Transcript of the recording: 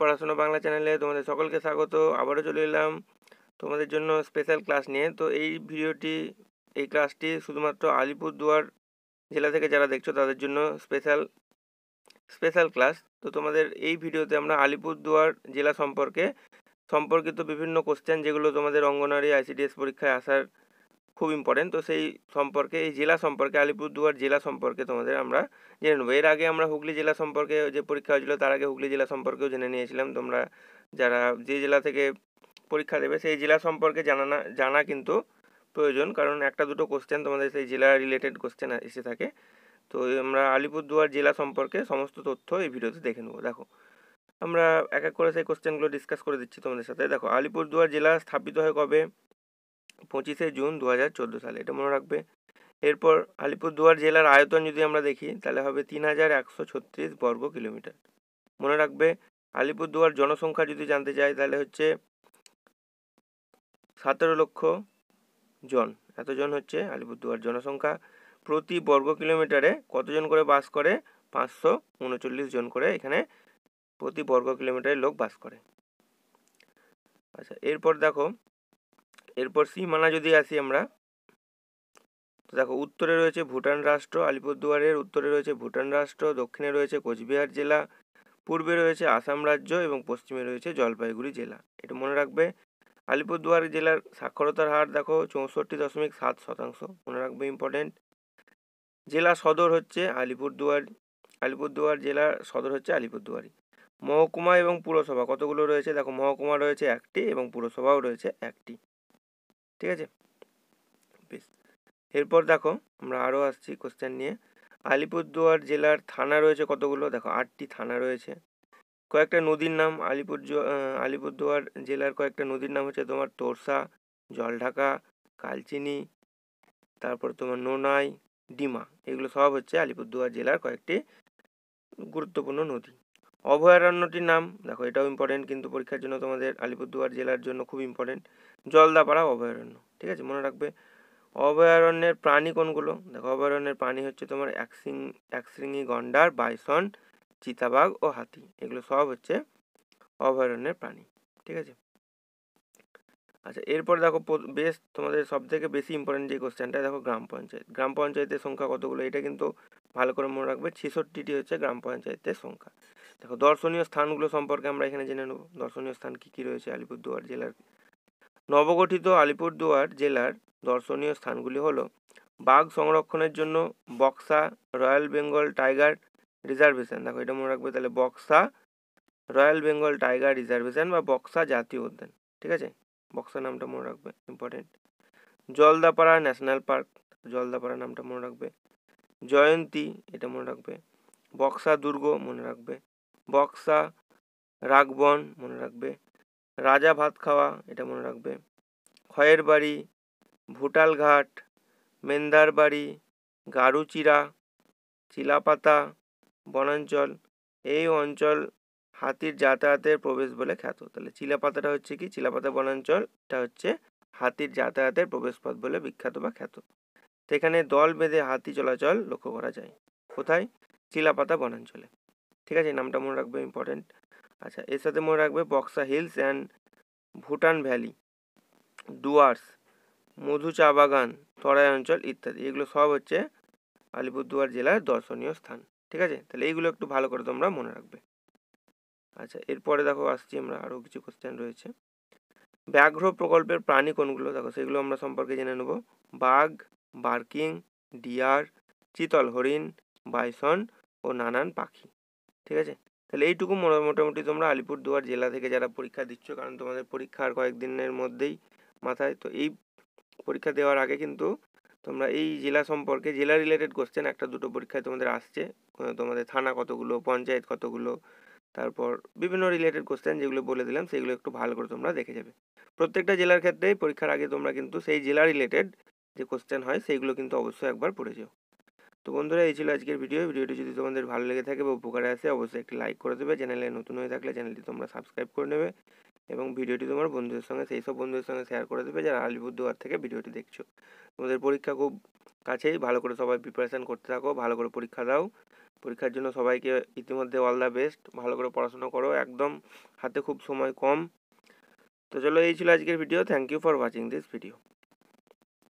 পড়াশোনা বাংলা চ্যানেলে তোমাদের সকলকে স্বাগত আবারও চলে এলাম তোমাদের জন্য স্পেশাল ক্লাস নিয়ে তো এই ভিডিওটি এই ক্লাসটি শুধুমাত্র আলিপুরদুয়ার জেলা থেকে যারা দেখছো তাদের জন্য স্পেশাল স্পেশাল ক্লাস তো তোমাদের এই ভিডিওতে আমরা আলিপুরদুয়ার জেলা সম্পর্কে সম্পর্কিত বিভিন্ন কোশ্চেন যেগুলো তোমাদের অঙ্গনারী আইসিডিএস পরীক্ষায় আসার খুব ইম্পর্টেন্ট তো সেই সম্পর্কে এই জেলা সম্পর্কে আলিপুরদুয়ার জেলা সম্পর্কে তোমাদের আমরা জেনে নেবো এর আগে আমরা হুগলি জেলা সম্পর্কে যে পরীক্ষা হয়েছিল তার আগে হুগলি জেলা সম্পর্কেও জেনে নিয়েছিলাম তোমরা যারা যে জেলা থেকে পরীক্ষা দেবে সেই জেলা সম্পর্কে জানা না জানা কিন্তু প্রয়োজন কারণ একটা দুটো কোশ্চেন তোমাদের সেই জেলা রিলেটেড কোশ্চেন এসে থাকে তো আমরা আলিপুরদুয়ার জেলা সম্পর্কে সমস্ত তথ্য এই ভিডিওতে দেখে নেবো দেখো আমরা এক এক করে সেই কোশ্চেনগুলো ডিসকাস করে দিচ্ছি তোমাদের সাথে দেখো আলিপুরদুয়ার জেলা স্থাপিত হয় কবে পঁচিশে জুন দু হাজার চোদ্দো সালে এটা মনে রাখবে এরপর আলিপুরদুয়ার জেলার আয়তন যদি আমরা দেখি তাহলে হবে তিন হাজার একশো ছত্রিশ বর্গ কিলোমিটার মনে রাখবে আলিপুরদুয়ার জনসংখ্যা যদি জানতে চাই তাহলে হচ্ছে সতেরো লক্ষ জন এতজন হচ্ছে আলিপুরদুয়ার জনসংখ্যা প্রতি বর্গ কিলোমিটারে কতজন করে বাস করে পাঁচশো উনচল্লিশ জন করে এখানে প্রতি বর্গ কিলোমিটারে লোক বাস করে আচ্ছা এরপর দেখো এরপর সীমানা যদি আসি আমরা দেখো উত্তরে রয়েছে ভুটান রাষ্ট্র আলিপুরদুয়ারের উত্তরে রয়েছে ভুটান রাষ্ট্র দক্ষিণে রয়েছে কোচবিহার জেলা পূর্বে রয়েছে আসাম রাজ্য এবং পশ্চিমে রয়েছে জলপাইগুড়ি জেলা এটা মনে রাখবে আলিপুরদুয়ার জেলার সাক্ষরতার হার দেখো চৌষট্টি দশমিক সাত শতাংশ মনে রাখবে ইম্পর্টেন্ট জেলা সদর হচ্ছে আলিপুরদুয়ার আলিপুরদুয়ার জেলার সদর হচ্ছে আলিপুরদুয়ারি মহকুমা এবং পুরসভা কতগুলো রয়েছে দেখো মহকুমা রয়েছে একটি এবং পুরসভাও রয়েছে একটি ঠিক আছে বেশ এরপর দেখো আমরা আরও আসছি কোশ্চেন নিয়ে আলিপুরদুয়ার জেলার থানা রয়েছে কতগুলো দেখো আটটি থানা রয়েছে কয়েকটা নদীর নাম আলিপুর আলিপুরদুয়ার জেলার কয়েকটা নদীর নাম হচ্ছে তোমার তোরসা জলঢাকা কালচিনি তারপর তোমার নোনাই ডিমা এগুলো সব হচ্ছে আলিপুরদুয়ার জেলার কয়েকটি গুরুত্বপূর্ণ নদী অভয়ারণ্যটির নাম দেখো এটাও ইম্পর্টেন্ট কিন্তু পরীক্ষার জন্য তোমাদের আলিপুরদুয়ার জেলার জন্য খুব ইম্পর্টেন্ট জলদাপাড়া অভয়ারণ্য ঠিক আছে মনে রাখবে অভয়ারণ্যের প্রাণী কোনগুলো দেখো অভয়ারণ্যের প্রাণী হচ্ছে তোমার একশৃং একশৃঙ্গি গন্ডার বাইসন চিতাবাঘ ও হাতি এগুলো সব হচ্ছে অভয়ারণ্যের প্রাণী ঠিক আছে আচ্ছা এরপর দেখো বেশ তোমাদের সব থেকে বেশি ইম্পর্টেন্ট যে কোশ্চেনটা দেখো গ্রাম পঞ্চায়েত গ্রাম পঞ্চায়েতের সংখ্যা কতগুলো এটা কিন্তু ভালো করে মনে রাখবে ছেষট্টিটি হচ্ছে গ্রাম পঞ্চায়েতের সংখ্যা দেখো দর্শনীয় স্থানগুলো সম্পর্কে আমরা এখানে জেনে নেব দর্শনীয় স্থান কী কী রয়েছে আলিপুরদুয়ার জেলার নবগঠিত আলিপুরদুয়ার জেলার দর্শনীয় স্থানগুলি হলো বাঘ সংরক্ষণের জন্য Buxa royal Bengal tiger reservation দেখো এটা মনে রাখবে তাহলে Buxa royal Bengal tiger reservation বা বক্সা জাতীয় উদ্যান ঠিক আছে বক্সা নামটা মনে রাখবে important Jaldapara national park Jaldapara নামটা মনে রাখবে জয়ন্তী এটা মনে রাখবে বক্সা দুর্গ মনে রাখবে বক্সা রাগবন মনে রাখবে রাজা ভাত খাওয়া এটা মনে রাখবে খয়ের বাড়ি ভুটালঘাট মেন্দার বাড়ি গারুচিরা চিলাপাতা বনাঞ্চল এই অঞ্চল হাতির যাতায়াতের প্রবেশ বলে খ্যাত তাহলে চিলাপাতাটা হচ্ছে কি চিলাপাতা বনাঞ্চলটা হচ্ছে হাতির যাতায়াতের প্রবেশপথ বলে বিখ্যাত বা খ্যাত সেখানে দল বেঁধে হাতি চলাচল লক্ষ্য করা যায় কোথায় চিলাপাতা বনাঞ্চলে ঠিক আছে নামটা মনে রাখবে ইম্পর্টেন্ট আচ্ছা এর সাথে মনে রাখবে Buxa hills and Bhutan valley Dooars Madhu চা বাগান তরাই অঞ্চল ইত্যাদি এগুলো সব হচ্ছে আলিপুরদুয়ার জেলার দর্শনীয় স্থান ঠিক আছে তাহলে এইগুলো একটু ভালো করে তোমরা মনে রাখবে আচ্ছা এরপরে দেখো আসছি আমরা আরও কিছু কোশ্চেন রয়েছে ব্যাঘ্র প্রকল্পের প্রাণী কোনগুলো দেখো সেগুলো আমরা সম্পর্কে জেনে নেব বাঘ বার্কিং ডিয়ার চিতল হরিণ বাইসন ও নানান পাখি ঠিক আছে তাহলে এইটুকু মোটামুটি তোমরা আলিপুরদুয়ার জেলা থেকে যারা পরীক্ষা দিচ্ছ কারণ তোমাদের পরীক্ষা আর কয়েকদিনের মধ্যেই মাথায় তো এই পরীক্ষা দেওয়ার আগে কিন্তু তোমরা এই জেলা সম্পর্কে জেলা রিলেটেড কোশ্চেন একটা দুটো পরীক্ষায় তোমাদের আসছে তোমাদের থানা কতগুলো পঞ্চায়েত কতগুলো তারপর বিভিন্ন রিলেটেড কোশ্চেন যেগুলো বলে দিলাম সেগুলো একটু ভালো করে তোমরা দেখে যাবে প্রত্যেকটা জেলার ক্ষেত্রেই পরীক্ষার আগে তোমরা কিন্তু সেই জেলা রিলেটেড যে কোশ্চেন হয় সেইগুলো কিন্তু অবশ্যই একবার পড়ে যাও তো বন্ধুরা এই ছিল আজকের ভিডিও ভিডিওটি যদি তোমাদের ভালো লেগে থাকে বা উপকারে আসে অবশ্যই একটি লাইক করে দেবে চ্যানেলে নতুন হয়ে থাকলে চ্যানেলটি তোমরা সাবস্ক্রাইব করে নেবে এবং ভিডিওটি তোমার বন্ধুদের সঙ্গে সেই সব বন্ধুদের সঙ্গে শেয়ার করে দেবে যারা আলিপুরদুয়ার থেকে ভিডিওটি দেখছো তোমাদের পরীক্ষা খুব কাছেই ভালো করে সবাই প্রিপারেশান করতে থাকো ভালো করে পরীক্ষা দাও পরীক্ষার জন্য সবাইকে ইতিমধ্যে অল দ্য বেস্ট ভালো করে পড়াশোনা করো একদম হাতে খুব সময় কম তো চলো এই ছিল আজকের video thank you for watching this video